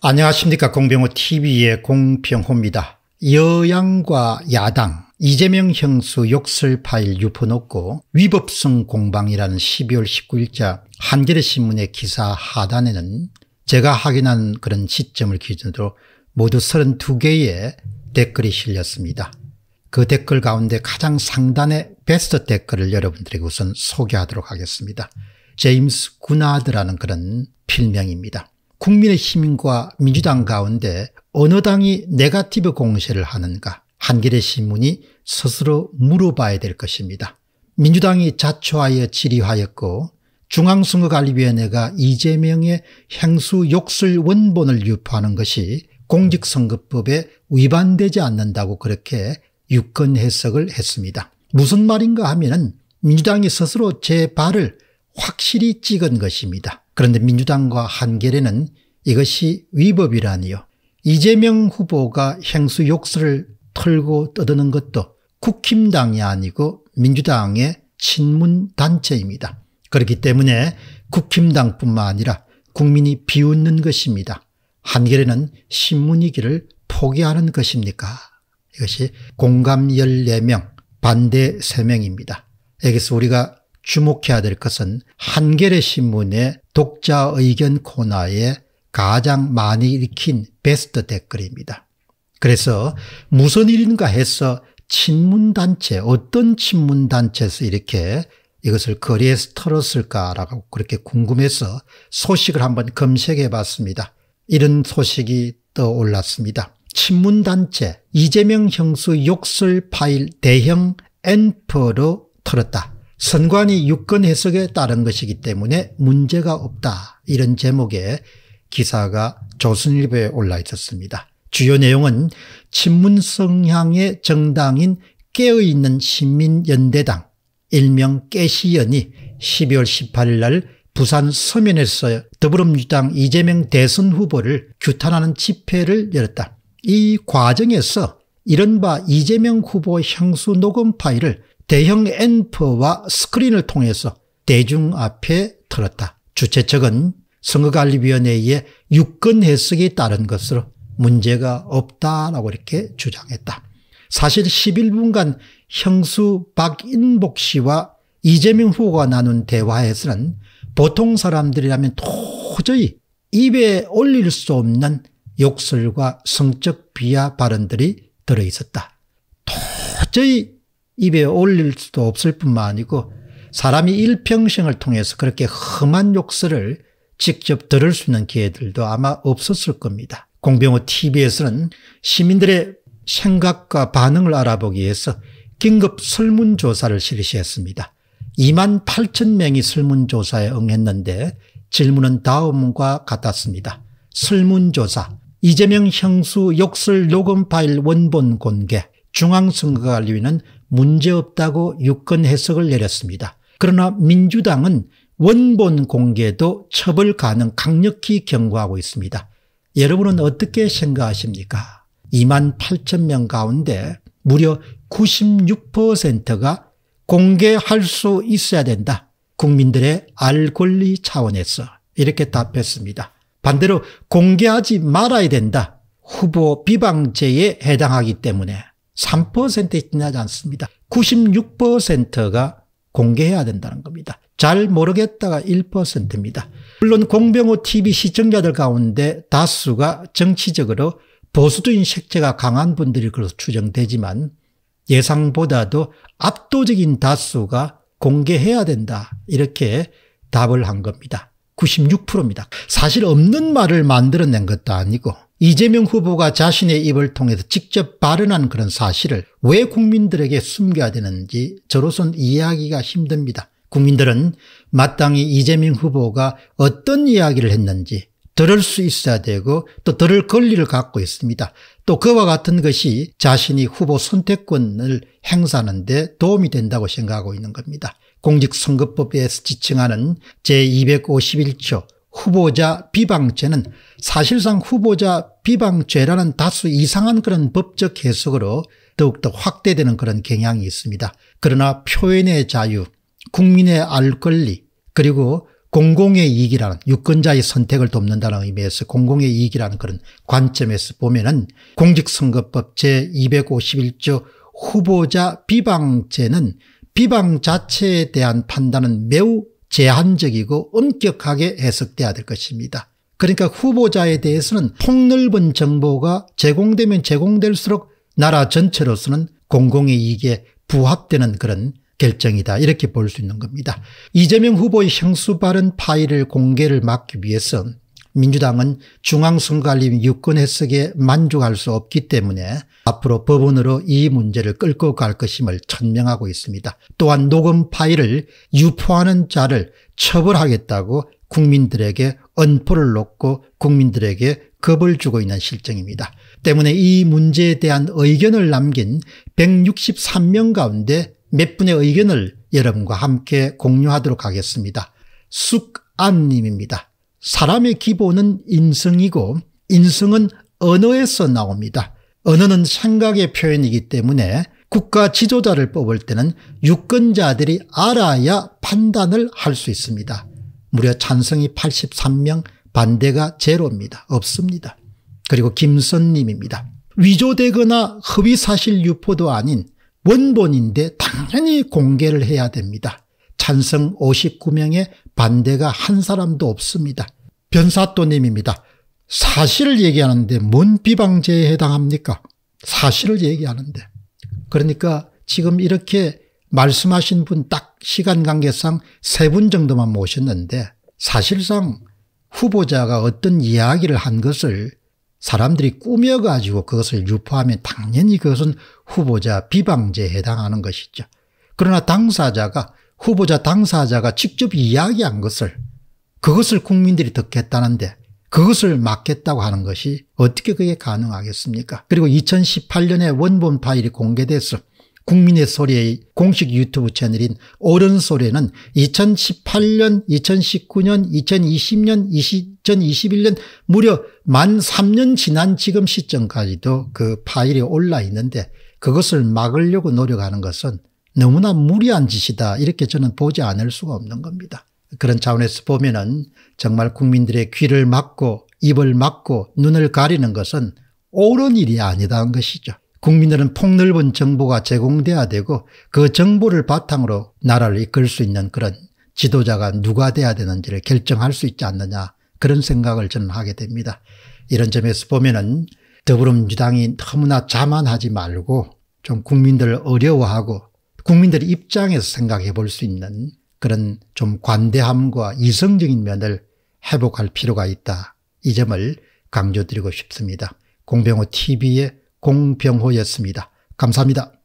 안녕하십니까 공병호TV의 공병호입니다. 여양과 야당, 이재명 형수 욕설 파일 유포놓고 위법성 공방이라는 12월 19일자 한겨레신문의 기사 하단에는 제가 확인한 그런 시점을 기준으로 모두 32개의 댓글이 실렸습니다. 그 댓글 가운데 가장 상단의 베스트 댓글을 여러분들에게 우선 소개하도록 하겠습니다. 제임스 구나드라는 그런 필명입니다. 국민의힘과 민주당 음. 가운데 어느 당이 네가티브 공세를 하는가 한겨레 신문이 스스로 물어봐야 될 것입니다. 민주당이 자초하여 질의하였고 중앙선거관리위원회가 이재명의 행수 욕설 원본을 유포하는 것이 공직선거법에 위반되지 않는다고 그렇게 유권 해석을 했습니다. 무슨 말인가 하면 은 민주당이 스스로 제 발을 확실히 찍은 것입니다. 그런데 민주당과 한겨레는 이것이 위법이라니요. 이재명 후보가 행수 욕설을 털고 떠드는 것도 국힘당이 아니고 민주당의 친문단체입니다. 그렇기 때문에 국힘당뿐만 아니라 국민이 비웃는 것입니다. 한겨레는 신문이기를 포기하는 것입니까? 이것이 공감 14명 반대 3명입니다. 여기서 우리가 주목해야 될 것은 한겨레 신문의 독자 의견 코너에 가장 많이 읽힌 베스트 댓글입니다. 그래서 무슨 일인가 해서 친문단체 어떤 친문단체에서 이렇게 이것을 거리에서 털었을까라고 그렇게 궁금해서 소식을 한번 검색해 봤습니다. 이런 소식이 떠올랐습니다. 친문단체 이재명 형수 욕설 파일 대형 앰프로 털었다. 선관위 유권 해석에 따른 것이기 때문에 문제가 없다 이런 제목의 기사가 조선일보에 올라 있었습니다. 주요 내용은 친문 성향의 정당인 깨어있는 신민연대당 일명 깨시연이 12월 18일 날 부산 서면에서 더불어민주당 이재명 대선 후보를 규탄하는 집회를 열었다. 이 과정에서 이른바 이재명 후보 향수 녹음 파일을 대형 앰프와 스크린을 통해서 대중 앞에 틀었다. 주최 측은 선거관리위원회의 유권 해석에 따른 것으로 문제가 없다라고 이렇게 주장했다. 사실 11분간 형수 박인복 씨와 이재명 후보가 나눈 대화에서는 보통 사람들이라면 도저히 입에 올릴 수 없는 욕설과 성적 비하 발언들이 들어있었다. 도저히 입에 올릴 수도 없을 뿐만 아니고 사람이 일평생을 통해서 그렇게 험한 욕설을 직접 들을 수 있는 기회들도 아마 없었을 겁니다. 공병호 TV에서는 시민들의 생각과 반응을 알아보기 위해서 긴급 설문조사를 실시했습니다. 2만 8천 명이 설문조사에 응했는데 질문은 다음과 같았습니다. 설문조사, 이재명 형수 욕설 녹음 파일 원본 공개, 중앙선거관리위는 문제없다고 유권 해석을 내렸습니다. 그러나 민주당은 원본 공개도 처벌 가능 강력히 경고하고 있습니다. 여러분은 어떻게 생각하십니까? 2만 8천 명 가운데 무려 96%가 공개할 수 있어야 된다. 국민들의 알 권리 차원에서 이렇게 답했습니다. 반대로 공개하지 말아야 된다. 후보 비방제에 해당하기 때문에 3%에 지나지 않습니다. 96%가 공개해야 된다는 겁니다. 잘 모르겠다가 1%입니다. 물론 공병호 TV 시청자들 가운데 다수가 정치적으로 보수적인 색채가 강한 분들이 그렇게 추정되지만 예상보다도 압도적인 다수가 공개해야 된다 이렇게 답을 한 겁니다. 96%입니다. 사실 없는 말을 만들어낸 것도 아니고 이재명 후보가 자신의 입을 통해서 직접 발언한 그런 사실을 왜 국민들에게 숨겨야 되는지 저로선 이해하기가 힘듭니다. 국민들은 마땅히 이재명 후보가 어떤 이야기를 했는지 들을 수 있어야 되고 또 들을 권리를 갖고 있습니다. 또 그와 같은 것이 자신이 후보 선택권을 행사하는 데 도움이 된다고 생각하고 있는 겁니다. 공직선거법에서 지칭하는 제251조 후보자 비방죄는 사실상 후보자 비방죄라는 다수 이상한 그런 법적 해석으로 더욱더 확대되는 그런 경향이 있습니다. 그러나 표현의 자유, 국민의 알 권리 그리고 공공의 이익이라는 유권자의 선택을 돕는다는 의미에서 공공의 이익이라는 그런 관점에서 보면 은 공직선거법 제251조 후보자 비방죄는 비방 자체에 대한 판단은 매우 제한적이고 엄격하게 해석돼야 될 것입니다. 그러니까 후보자에 대해서는 폭넓은 정보가 제공되면 제공될수록 나라 전체로서는 공공의 이익에 부합되는 그런 결정이다 이렇게 볼 수 있는 겁니다. 이재명 후보의 형수 발언 파일을 공개를 막기 위해서 민주당은 중앙선관리 유권 해석에 만족할 수 없기 때문에 앞으로 법원으로 이 문제를 끌고 갈 것임을 천명하고 있습니다. 또한 녹음 파일을 유포하는 자를 처벌하겠다고 국민들에게 언포를 놓고 국민들에게 겁을 주고 있는 실정입니다. 때문에 이 문제에 대한 의견을 남긴 163명 가운데 몇 분의 의견을 여러분과 함께 공유하도록 하겠습니다. 숙안님입니다. 사람의 기본은 인성이고 인성은 언어에서 나옵니다. 언어는 생각의 표현이기 때문에 국가 지도자를 뽑을 때는 유권자들이 알아야 판단을 할 수 있습니다. 무려 찬성이 83명, 반대가 제로입니다. 없습니다. 그리고 김선님입니다. 위조되거나 허위사실 유포도 아닌 원본인데 당연히 공개를 해야 됩니다. 찬성 59명에 반대가 한 사람도 없습니다. 변사또님입니다. 사실을 얘기하는데 뭔 비방제에 해당합니까? 사실을 얘기하는데. 그러니까 지금 이렇게 말씀하신 분 딱 시간 관계상 세 분 정도만 모셨는데 사실상 후보자가 어떤 이야기를 한 것을 사람들이 꾸며가지고 그것을 유포하면 당연히 그것은 후보자 비방제에 해당하는 것이죠. 그러나 당사자가 후보자 당사자가 직접 이야기한 것을 그것을 국민들이 듣겠다는데 그것을 막겠다고 하는 것이 어떻게 그게 가능하겠습니까? 그리고 2018년에 원본 파일이 공개돼서 국민의 소리의 공식 유튜브 채널인 옳은 소리는 2018년, 2019년, 2020년, 20, 2021년 무려 만 3년 지난 지금 시점까지도 그 파일이 올라 있는데 그것을 막으려고 노력하는 것은 너무나 무리한 짓이다 이렇게 저는 보지 않을 수가 없는 겁니다. 그런 차원에서 보면은 정말 국민들의 귀를 막고 입을 막고 눈을 가리는 것은 옳은 일이 아니다는 것이죠. 국민들은 폭넓은 정보가 제공돼야 되고 그 정보를 바탕으로 나라를 이끌 수 있는 그런 지도자가 누가 돼야 되는지를 결정할 수 있지 않느냐 그런 생각을 저는 하게 됩니다. 이런 점에서 보면은 더불어민주당이 너무나 자만하지 말고 좀 국민들을 어려워하고 국민들의 입장에서 생각해 볼 수 있는 그런 좀 관대함과 이성적인 면을 회복할 필요가 있다. 이 점을 강조드리고 싶습니다. 공병호 TV의 공병호였습니다. 감사합니다.